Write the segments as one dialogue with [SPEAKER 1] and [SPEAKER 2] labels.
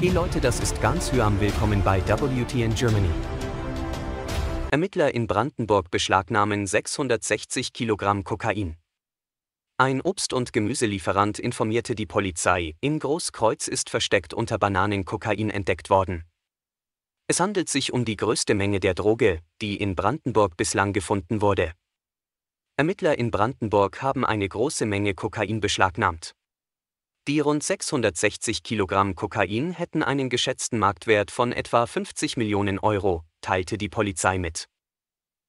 [SPEAKER 1] Hey Leute, das ist ganz Hyam. Willkommen bei WTN Germany. Ermittler in Brandenburg beschlagnahmen 660 Kilogramm Kokain. Ein Obst- und Gemüselieferant informierte die Polizei, im Großkreuz ist versteckt unter Bananen Kokain entdeckt worden. Es handelt sich um die größte Menge der Droge, die in Brandenburg bislang gefunden wurde. Ermittler in Brandenburg haben eine große Menge Kokain beschlagnahmt. Die rund 660 Kilogramm Kokain hätten einen geschätzten Marktwert von etwa 50 Millionen Euro, teilte die Polizei mit.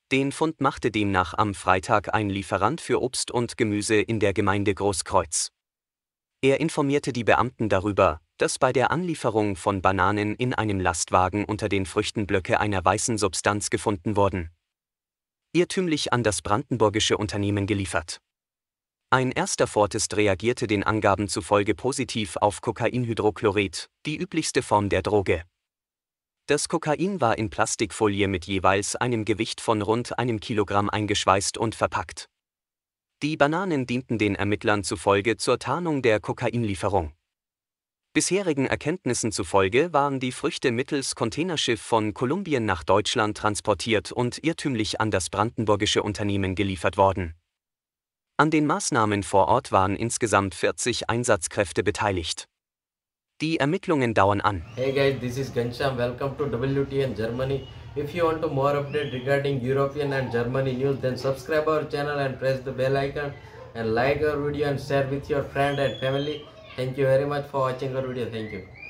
[SPEAKER 1] Den Fund machte demnach am Freitag ein Lieferant für Obst und Gemüse in der Gemeinde Großkreuz. Er informierte die Beamten darüber, dass bei der Anlieferung von Bananen in einem Lastwagen unter den Früchten Blöcke einer weißen Substanz gefunden wurden. Irrtümlich an das brandenburgische Unternehmen geliefert. Ein erster Fortist reagierte den Angaben zufolge positiv auf Kokainhydrochlorid, die üblichste Form der Droge. Das Kokain war in Plastikfolie mit jeweils einem Gewicht von rund einem Kilogramm eingeschweißt und verpackt. Die Bananen dienten den Ermittlern zufolge zur Tarnung der Kokainlieferung. Bisherigen Erkenntnissen zufolge waren die Früchte mittels Containerschiff von Kolumbien nach Deutschland transportiert und irrtümlich an das brandenburgische Unternehmen geliefert worden. An den Maßnahmen vor Ort waren insgesamt 40 Einsatzkräfte beteiligt. Die Ermittlungen dauern an.
[SPEAKER 2] Hey guys, this is Gensham. Welcome to WTN Germany. If you want to more update regarding European and Germany news, then subscribe our channel and press the bell icon and like our video and share with your friend and family. Thank you very much for watching our video. Thank you.